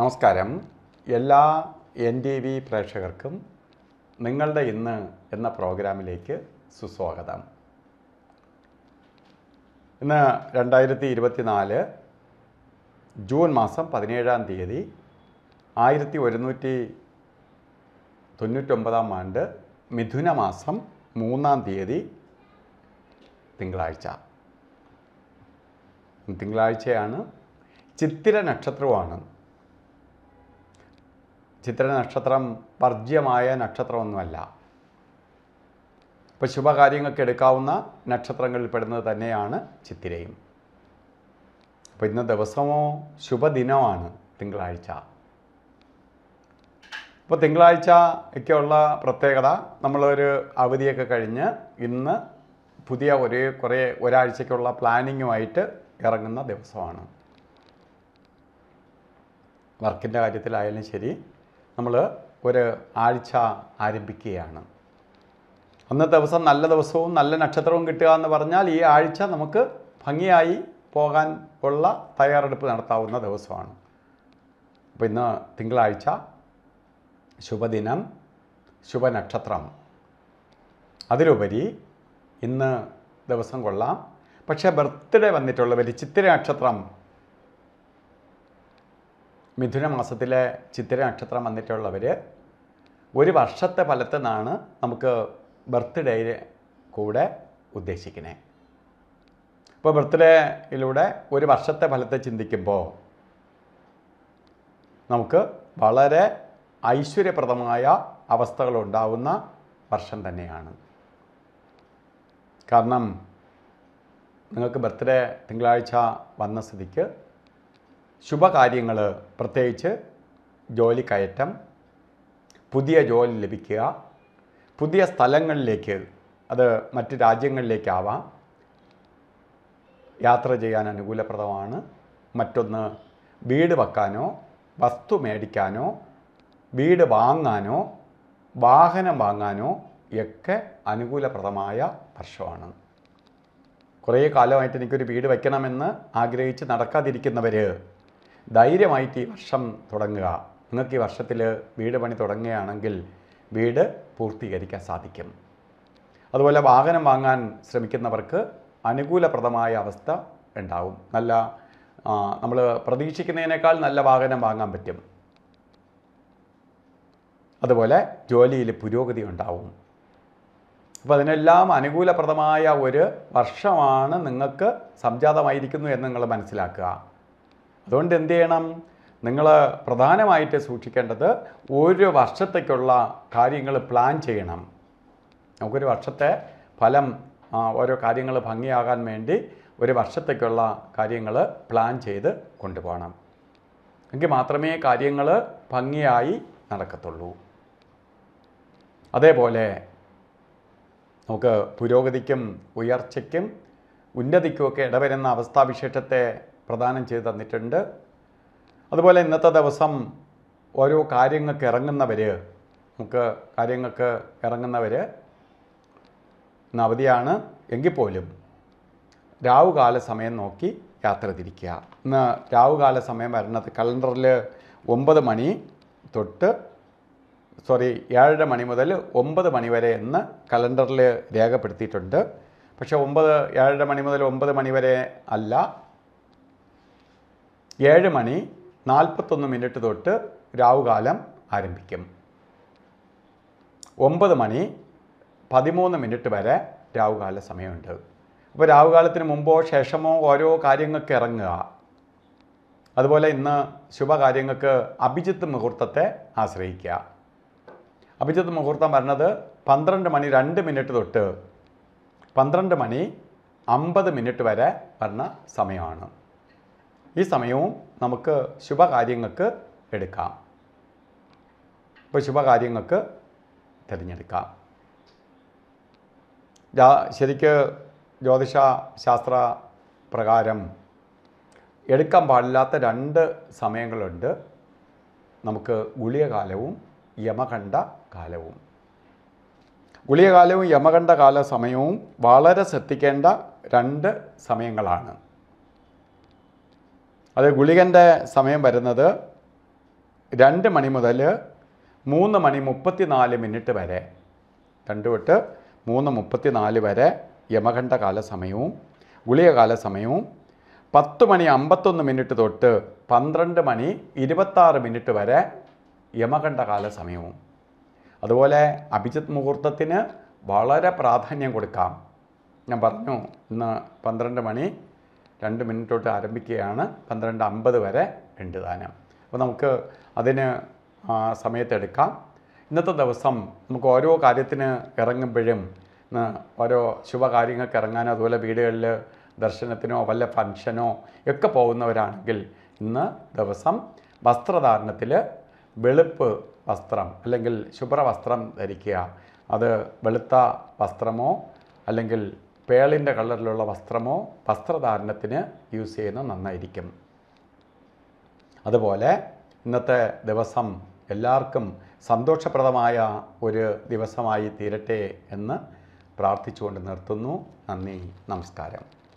നമസ്കാരം എല്ലാ N T V പ്രേക്ഷകർക്കും നിങ്ങളുടെ ഇന്ന് എന്ന പ്രോഗ്രാമിലേക്ക് സുസ്വാഗതം ഇന്ന് രണ്ടായിരത്തി ഇരുപത്തിനാല് ജൂൺ മാസം പതിനേഴാം തീയതി ആയിരത്തി ഒരുന്നൂറ്റി തൊണ്ണൂറ്റൊമ്പതാം ആണ്ട് മിഥുന മാസം മൂന്നാം തീയതി തിങ്കളാഴ്ച തിങ്കളാഴ്ചയാണ് ചിത്തിര നക്ഷത്രമാണ് ചിത്ര നക്ഷത്രം നക്ഷത്രമൊന്നുമല്ല ഇപ്പോൾ ശുഭകാര്യങ്ങൾക്ക് എടുക്കാവുന്ന നക്ഷത്രങ്ങളിൽ പെടുന്നത് തന്നെയാണ് ചിത്തിരയും അപ്പോൾ ഇന്ന ദിവസമോ ശുഭദിനമാണ് തിങ്കളാഴ്ച ഇപ്പോൾ തിങ്കളാഴ്ച ഒക്കെയുള്ള പ്രത്യേകത നമ്മളൊരു അവധിയൊക്കെ കഴിഞ്ഞ് ഇന്ന് പുതിയ ഒരു കുറേ ഒരാഴ്ചയ്ക്കുള്ള പ്ലാനിങ്ങുമായിട്ട് ഇറങ്ങുന്ന ദിവസമാണ് വർക്കിൻ്റെ കാര്യത്തിലായാലും ശരി നമ്മൾ ഒരു ആഴ്ച ആരംഭിക്കുകയാണ് അന്ന് ദിവസം നല്ല ദിവസവും നല്ല നക്ഷത്രവും കിട്ടുക എന്ന് പറഞ്ഞാൽ ഈ ആഴ്ച നമുക്ക് ഭംഗിയായി പോകാൻ ഉള്ള തയ്യാറെടുപ്പ് നടത്താവുന്ന ദിവസമാണ് അപ്പോൾ ഇന്ന് തിങ്കളാഴ്ച ശുഭദിനം ശുഭനക്ഷത്രം അതിലുപരി ഇന്ന് ദിവസം കൊള്ളാം പക്ഷേ ബർത്ത്ഡേ വന്നിട്ടുള്ളവർ ചിത്തിര നക്ഷത്രം മിഥുന മാസത്തിലെ ചിത്തിര നക്ഷത്രം വന്നിട്ടുള്ളവർ ഒരു വർഷത്തെ ഫലത്തിൽ നിന്നാണ് നമുക്ക് ബർത്ത്ഡേ കൂടെ ഉദ്ദേശിക്കുന്നത് ഇപ്പോൾ ബർത്ത്ഡേയിലൂടെ ഒരു വർഷത്തെ ഫലത്തെ ചിന്തിക്കുമ്പോൾ നമുക്ക് വളരെ ഐശ്വര്യപ്രദമായ അവസ്ഥകൾ ഉണ്ടാവുന്ന വർഷം തന്നെയാണ് കാരണം നിങ്ങൾക്ക് ബർത്ത്ഡേ തിങ്കളാഴ്ച വന്ന സ്ഥിതിക്ക് ശുഭകാര്യങ്ങൾ പ്രത്യേകിച്ച് ജോലിക്കയറ്റം പുതിയ ജോലി ലഭിക്കുക പുതിയ സ്ഥലങ്ങളിലേക്ക് അത് മറ്റ് രാജ്യങ്ങളിലേക്കാവാം യാത്ര ചെയ്യാൻ അനുകൂലപ്രദമാണ് മറ്റൊന്ന് വീട് വെക്കാനോ വസ്തു മേടിക്കാനോ വീട് വാങ്ങാനോ വാഹനം വാങ്ങാനോ ഒക്കെ അനുകൂലപ്രദമായ വർഷമാണ് കുറേ കാലമായിട്ട് എനിക്കൊരു വീട് വയ്ക്കണമെന്ന് ആഗ്രഹിച്ച് നടക്കാതിരിക്കുന്നവർ ധൈര്യമായിട്ട് ഈ വർഷം തുടങ്ങുക നിങ്ങൾക്ക് ഈ വർഷത്തിൽ വീട് പണി തുടങ്ങുകയാണെങ്കിൽ വീട് പൂർത്തീകരിക്കാൻ സാധിക്കും അതുപോലെ വാഹനം വാങ്ങാൻ ശ്രമിക്കുന്നവർക്ക് അനുകൂലപ്രദമായ അവസ്ഥ ഉണ്ടാവും നല്ല നമ്മൾ പ്രതീക്ഷിക്കുന്നതിനേക്കാൾ നല്ല വാഹനം വാങ്ങാൻ പറ്റും അതുപോലെ ജോലിയിൽ പുരോഗതി ഉണ്ടാവും അപ്പോൾ അതിനെല്ലാം അനുകൂലപ്രദമായ ഒരു വർഷമാണ് നിങ്ങൾക്ക് സംജാതമായിരിക്കുന്നു എന്ന് നിങ്ങൾ മനസ്സിലാക്കുക അതുകൊണ്ട് എന്ത് ചെയ്യണം നിങ്ങൾ പ്രധാനമായിട്ട് സൂക്ഷിക്കേണ്ടത് ഒരു വർഷത്തേക്കുള്ള കാര്യങ്ങൾ പ്ലാൻ ചെയ്യണം നമുക്കൊരു വർഷത്തെ ഫലം ഓരോ കാര്യങ്ങൾ ഭംഗിയാകാൻ വേണ്ടി ഒരു വർഷത്തേക്കുള്ള കാര്യങ്ങൾ പ്ലാൻ ചെയ്ത് കൊണ്ടുപോകണം എങ്കിൽ മാത്രമേ കാര്യങ്ങൾ ഭംഗിയായി നടക്കത്തുള്ളൂ അതേപോലെ നമുക്ക് പുരോഗതിക്കും ഉയർച്ചയ്ക്കും ഉന്നതിക്കുമൊക്കെ ഇടവരുന്ന അവസ്ഥാവിശേഷത്തെ പ്രദാനം ചെയ്ത് തന്നിട്ടുണ്ട് അതുപോലെ ഇന്നത്തെ ദിവസം ഓരോ കാര്യങ്ങൾക്ക് ഇറങ്ങുന്നവർ നമുക്ക് കാര്യങ്ങൾക്ക് ഇറങ്ങുന്നവർ ഇന്ന് അവധിയാണ് എങ്കിൽ പോലും രാവുകാല സമയം നോക്കി യാത്ര തിരിക്കുക ഇന്ന് രാവുകാല സമയം വരുന്നത് കലണ്ടറിൽ ഒമ്പത് മണി തൊട്ട് സോറി ഏഴര മണി മുതൽ ഒമ്പത് മണി വരെ എന്ന് കലണ്ടറിൽ രേഖപ്പെടുത്തിയിട്ടുണ്ട് പക്ഷേ ഒമ്പത് ഏഴര മണി മുതൽ ഒമ്പത് മണി വരെ അല്ല ഏഴ് മണി നാൽപ്പത്തൊന്ന് മിനിറ്റ് തൊട്ട് രാവുകാലം ആരംഭിക്കും ഒമ്പത് മണി പതിമൂന്ന് മിനിറ്റ് വരെ രാവുകാല സമയമുണ്ട് അപ്പോൾ രാവുകാലത്തിന് മുമ്പോ ശേഷമോ ഓരോ കാര്യങ്ങൾക്ക് ഇറങ്ങുക അതുപോലെ ഇന്ന് ശുഭകാര്യങ്ങൾക്ക് അഭിജിത്ത് മുഹൂർത്തത്തെ ആശ്രയിക്കുക അഭിജിത്ത് മുഹൂർത്തം വരുന്നത് പന്ത്രണ്ട് മണി രണ്ട് മിനിറ്റ് തൊട്ട് പന്ത്രണ്ട് മണി അമ്പത് മിനിറ്റ് വരെ വരുന്ന സമയമാണ് ഈ സമയവും നമുക്ക് ശുഭകാര്യങ്ങൾക്ക് എടുക്കാം ഇപ്പോൾ ശുഭകാര്യങ്ങൾക്ക് തിരഞ്ഞെടുക്കാം ശരിക്ക് ജ്യോതിഷ ശാസ്ത്ര പ്രകാരം എടുക്കാൻ പാടില്ലാത്ത രണ്ട് സമയങ്ങളുണ്ട് നമുക്ക് ഗുളികകാലവും യമകണ്ഠ കാലവും ഗുളികകാലവും യമകണ്ഠ കാല സമയവും വളരെ ശ്രദ്ധിക്കേണ്ട രണ്ട് സമയങ്ങളാണ് അത് ഗുളികൻ്റെ സമയം വരുന്നത് രണ്ട് മണി മുതൽ മൂന്ന് മണി മുപ്പത്തിനാല് മിനിറ്റ് വരെ രണ്ട് തൊട്ട് മൂന്ന് മുപ്പത്തിനാല് വരെ യമഖണ്ഡകാല സമയവും ഗുളികകാല സമയവും പത്ത് മണി അമ്പത്തൊന്ന് മിനിറ്റ് തൊട്ട് പന്ത്രണ്ട് മണി ഇരുപത്താറ് മിനിറ്റ് വരെ യമഖണ്ഡകാല സമയവും അതുപോലെ അഭിജിത് മുഹൂർത്തത്തിന് വളരെ പ്രാധാന്യം കൊടുക്കാം ഞാൻ പറഞ്ഞു ഇന്ന് പന്ത്രണ്ട് മണി രണ്ട് മിനിറ്റ് തൊട്ട് ആരംഭിക്കുകയാണ് പന്ത്രണ്ട് അമ്പത് വരെ രണ്ട് ദാനം അപ്പോൾ നമുക്ക് അതിന് സമയത്തെടുക്കാം ഇന്നത്തെ ദിവസം നമുക്ക് ഓരോ കാര്യത്തിന് ഇറങ്ങുമ്പോഴും ഓരോ ശുഭകാര്യങ്ങൾക്ക് ഇറങ്ങാനോ അതുപോലെ വീടുകളിൽ ദർശനത്തിനോ വല്ല ഫംഗ്ഷനോ ഒക്കെ പോകുന്നവരാണെങ്കിൽ ഇന്ന് ദിവസം വസ്ത്രധാരണത്തിൽ വെളുപ്പ് വസ്ത്രം അല്ലെങ്കിൽ ശുഭ്ര വസ്ത്രം ധരിക്കുക അത് വെളുത്ത വസ്ത്രമോ അല്ലെങ്കിൽ പേളിൻ്റെ കളറിലുള്ള വസ്ത്രമോ വസ്ത്രധാരണത്തിന് യൂസ് ചെയ്യുന്നത് നന്നായിരിക്കും അതുപോലെ ഇന്നത്തെ ദിവസം എല്ലാവർക്കും സന്തോഷപ്രദമായ ഒരു ദിവസമായി തീരട്ടെ എന്ന് പ്രാർത്ഥിച്ചുകൊണ്ട് നിർത്തുന്നു നന്ദി നമസ്കാരം